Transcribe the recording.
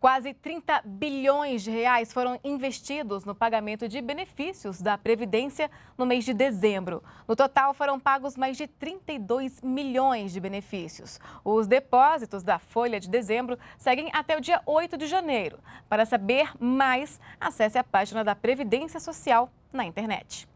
Quase 30 bilhões de reais foram investidos no pagamento de benefícios da Previdência no mês de dezembro. No total, foram pagos mais de 32 milhões de benefícios. Os depósitos da folha de dezembro seguem até o dia 8 de janeiro. Para saber mais, acesse a página da Previdência Social na internet.